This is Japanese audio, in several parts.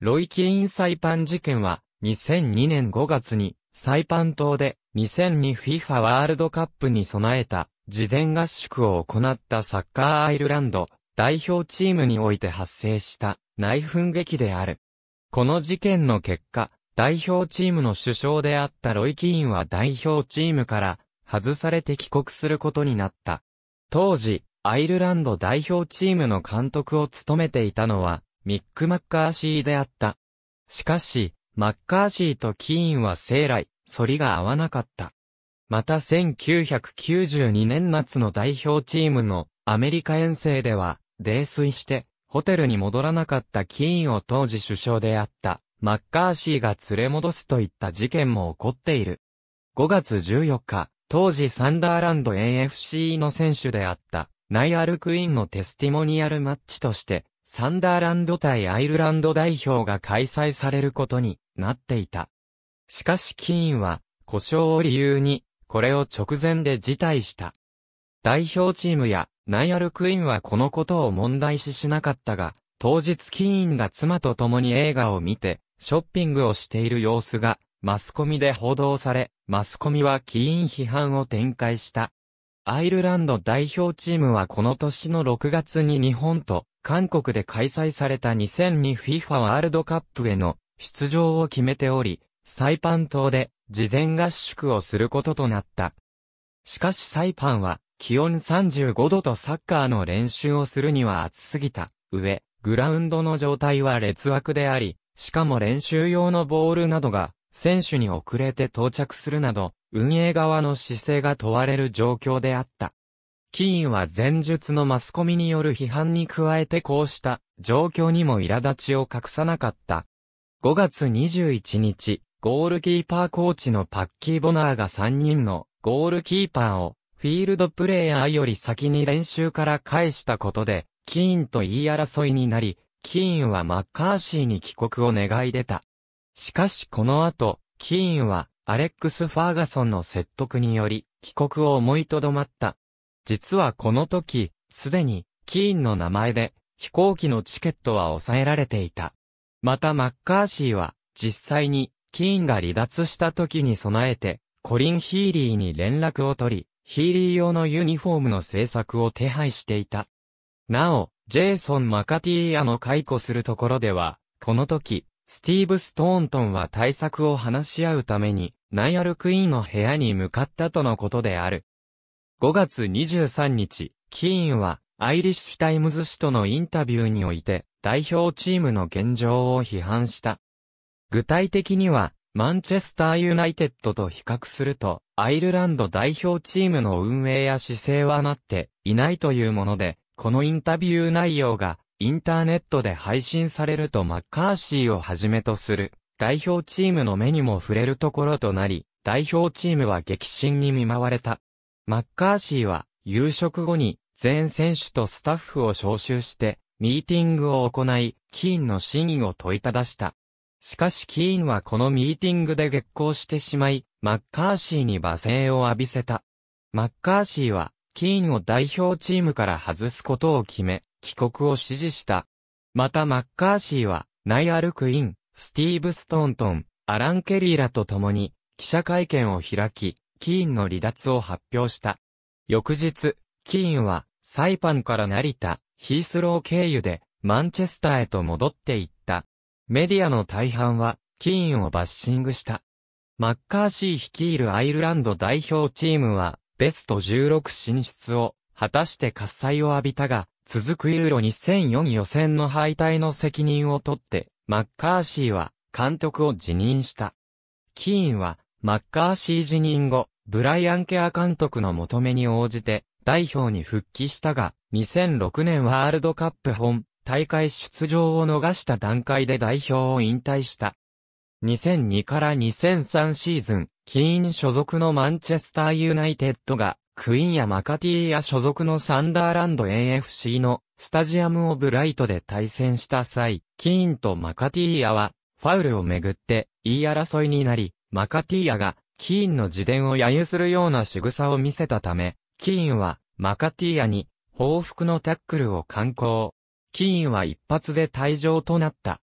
ロイキーンサイパン事件は、2002年5月に、サイパン島で、2002FIFA ワールドカップに備えた、事前合宿を行ったサッカーアイルランド、代表チームにおいて発生した、内紛劇である。この事件の結果、代表チームの首相であったロイキーンは代表チームから、外されて帰国することになった。当時、アイルランド代表チームの監督を務めていたのは、ミック・マッカーシーであった。しかし、マッカーシーとキーンは生来、反りが合わなかった。また1992年夏の代表チームのアメリカ遠征では、泥酔して、ホテルに戻らなかったキーンを当時首相であった、マッカーシーが連れ戻すといった事件も起こっている。5月14日、当時サンダーランド AFC の選手であった、ナイアルクイーンのテスティモニアルマッチとして、サンダーランド対アイルランド代表が開催されることになっていた。しかしキーンは、故障を理由に、これを直前で辞退した。代表チームや、ナイアルクイーンはこのことを問題視しなかったが、当日キーンが妻と共に映画を見て、ショッピングをしている様子が、マスコミで報道され、マスコミはキーン批判を展開した。アイルランド代表チームはこの年の6月に日本と韓国で開催された 2002FIFA ワールドカップへの出場を決めており、サイパン島で事前合宿をすることとなった。しかしサイパンは気温35度とサッカーの練習をするには暑すぎた上、グラウンドの状態は劣悪であり、しかも練習用のボールなどが選手に遅れて到着するなど、運営側の姿勢が問われる状況であった。キーンは前述のマスコミによる批判に加えてこうした状況にも苛立ちを隠さなかった。5月21日、ゴールキーパーコーチのパッキー・ボナーが3人のゴールキーパーをフィールドプレイヤーより先に練習から返したことで、キーンと言い争いになり、キーンはマッカーシーに帰国を願い出た。しかしこの後、キーンはアレックス・ファーガソンの説得により、帰国を思いとどまった。実はこの時、すでに、キーンの名前で、飛行機のチケットは抑えられていた。またマッカーシーは、実際に、キーンが離脱した時に備えて、コリン・ヒーリーに連絡を取り、ヒーリー用のユニフォームの制作を手配していた。なお、ジェイソン・マカティーアの解雇するところでは、この時、スティーブ・ストーントンは対策を話し合うために、ナイアル・クイーンの部屋に向かったとのことである。5月23日、キーンは、アイリッシュタイムズ紙とのインタビューにおいて、代表チームの現状を批判した。具体的には、マンチェスターユナイテッドと比較すると、アイルランド代表チームの運営や姿勢はなっていないというもので、このインタビュー内容が、インターネットで配信されるとマッカーシーをはじめとする、代表チームの目にも触れるところとなり、代表チームは激震に見舞われた。マッカーシーは、夕食後に、全選手とスタッフを招集して、ミーティングを行い、キーンの真意を問いただした。しかしキーンはこのミーティングで激高してしまい、マッカーシーに罵声を浴びせた。マッカーシーは、キーンを代表チームから外すことを決め、帰国を指示した。またマッカーシーは、ナイアル・クイーン、スティーブ・ストーントン、アラン・ケリーらと共に、記者会見を開き、キーンの離脱を発表した。翌日、キーンは、サイパンから成田、ヒースロー経由で、マンチェスターへと戻っていった。メディアの大半は、キーンをバッシングした。マッカーシー率いるアイルランド代表チームは、ベスト16進出を、果たして喝采を浴びたが、続くユーロ2004予選の敗退の責任を取って、マッカーシーは、監督を辞任した。キーンは、マッカーシー辞任後、ブライアン・ケア監督の求めに応じて、代表に復帰したが、2006年ワールドカップ本、大会出場を逃した段階で代表を引退した。2002から2003シーズン、キーン所属のマンチェスターユナイテッドが、クイーンやマカティーや所属のサンダーランド AFC のスタジアムオブライトで対戦した際、キーンとマカティーヤはファウルをめぐって言い争いになり、マカティーアが、キーンの自伝を揶揄するような仕草を見せたため、キーンは、マカティーアに、報復のタックルを敢行。キーンは一発で退場となった。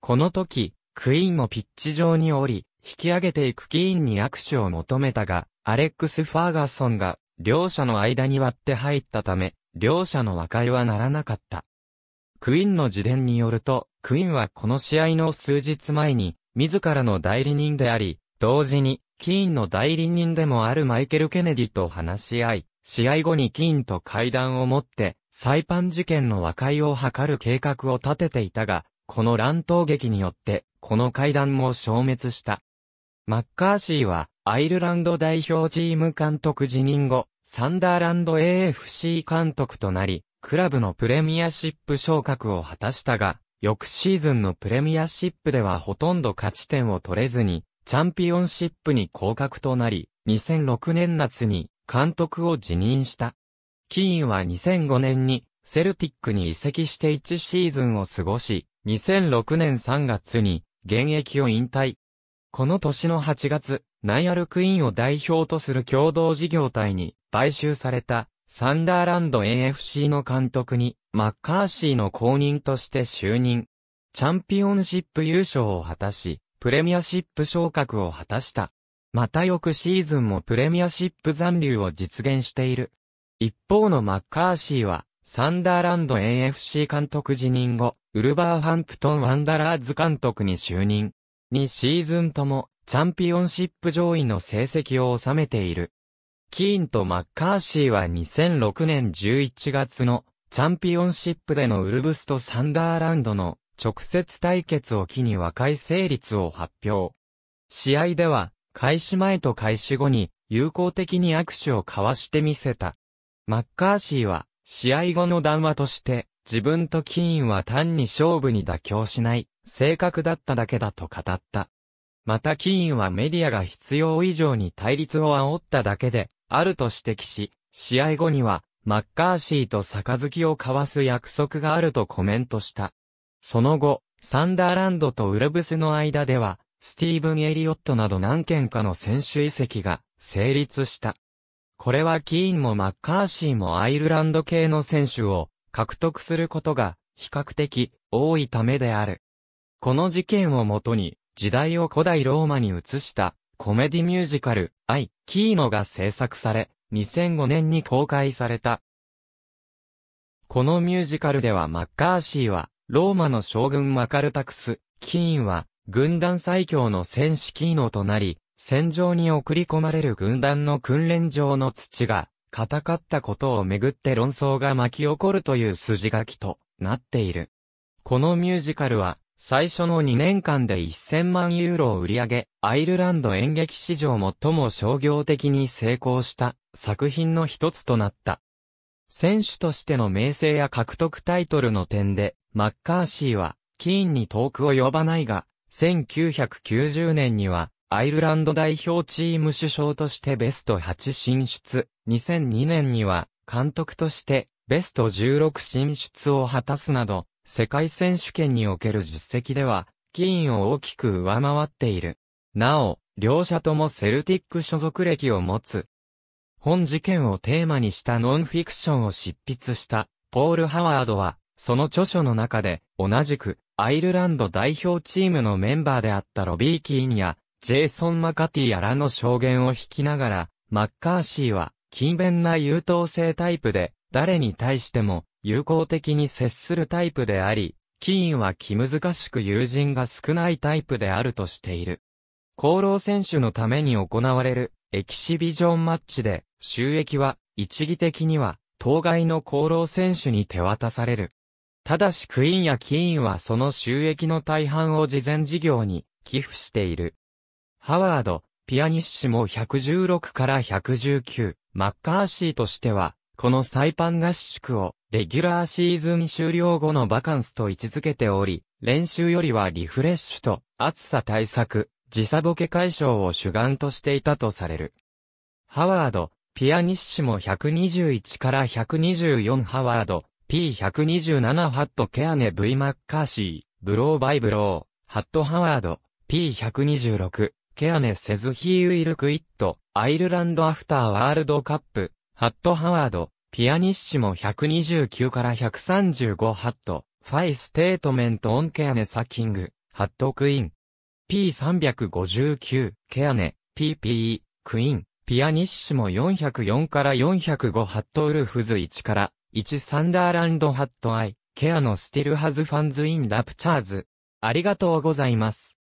この時、クイーンもピッチ上に降り、引き上げていくキーンに握手を求めたが、アレックス・ファーガソンが、両者の間に割って入ったため、両者の和解はならなかった。クイーンの自伝によると、クイーンはこの試合の数日前に、自らの代理人であり、同時に、キーンの代理人でもあるマイケル・ケネディと話し合い、試合後にキーンと会談を持って、サイパン事件の和解を図る計画を立てていたが、この乱闘劇によって、この会談も消滅した。マッカーシーは、アイルランド代表チーム監督辞任後、サンダーランド AFC 監督となり、クラブのプレミアシップ昇格を果たしたが、翌シーズンのプレミアシップではほとんど勝ち点を取れずに、チャンピオンシップに降格となり、2006年夏に監督を辞任した。キーンは2005年にセルティックに移籍して1シーズンを過ごし、2006年3月に現役を引退。この年の8月、ナイアルクイーンを代表とする共同事業体に買収されたサンダーランド AFC の監督にマッカーシーの公認として就任。チャンピオンシップ優勝を果たし、プレミアシップ昇格を果たした。また翌シーズンもプレミアシップ残留を実現している。一方のマッカーシーは、サンダーランド AFC 監督辞任後、ウルバーハンプトンワンダラーズ監督に就任。2シーズンとも、チャンピオンシップ上位の成績を収めている。キーンとマッカーシーは2006年11月のチャンピオンシップでのウルブスとサンダーランドの直接対決を機に和解成立を発表。試合では、開始前と開始後に、友好的に握手を交わしてみせた。マッカーシーは、試合後の談話として、自分とキーンは単に勝負に妥協しない、性格だっただけだと語った。またキーンはメディアが必要以上に対立を煽っただけで、あると指摘し、試合後には、マッカーシーと杯を交わす約束があるとコメントした。その後、サンダーランドとウルブスの間では、スティーブン・エリオットなど何件かの選手移籍が成立した。これはキーンもマッカーシーもアイルランド系の選手を獲得することが比較的多いためである。この事件をもとに時代を古代ローマに移したコメディミュージカル、アイ・キーノが制作され、2005年に公開された。このミュージカルではマッカーシーはローマの将軍マカルタクス、キーンは、軍団最強の戦士キーノとなり、戦場に送り込まれる軍団の訓練場の土が、硬かったことをめぐって論争が巻き起こるという筋書きとなっている。このミュージカルは、最初の2年間で1000万ユーロを売り上げ、アイルランド演劇史上最も商業的に成功した作品の一つとなった。選手としての名声や獲得タイトルの点で、マッカーシーは、キーンに遠く及ばないが、1990年には、アイルランド代表チーム首相としてベスト8進出、2002年には、監督として、ベスト16進出を果たすなど、世界選手権における実績では、キーンを大きく上回っている。なお、両者ともセルティック所属歴を持つ、本事件をテーマにしたノンフィクションを執筆したポール・ハワードは、その著書の中で、同じく、アイルランド代表チームのメンバーであったロビー・キーンや、ジェイソン・マカティやらの証言を引きながら、マッカーシーは、勤勉な優等生タイプで、誰に対しても、友好的に接するタイプであり、キーンは気難しく友人が少ないタイプであるとしている。功労選手のために行われる、エキシビジョンマッチで、収益は、一義的には、当該の功労選手に手渡される。ただしクイーンやキーンはその収益の大半を事前事業に寄付している。ハワード、ピアニッシモ116から119、マッカーシーとしては、このサイパン合宿をレギュラーシーズン終了後のバカンスと位置づけており、練習よりはリフレッシュと暑さ対策、時差ボケ解消を主眼としていたとされる。ハワード、ピアニッシモ121から124ハワード、P127 ハットケアネ V マッカーシー、ブローバイブロー、ハットハワード、P126、ケアネセズヒーウイルクイット、アイルランドアフターワールドカップ、ハットハワード、ピアニッシモ129から135ハット、ファイステートメントオンケアネサキング、ハットクイーン。P359、ケアネ、PPE、クイーン。ピアニッシモ404から405ハットウルフズ1から1サンダーランドハットアイケアのスティルハズファンズインラプチャーズ。ありがとうございます。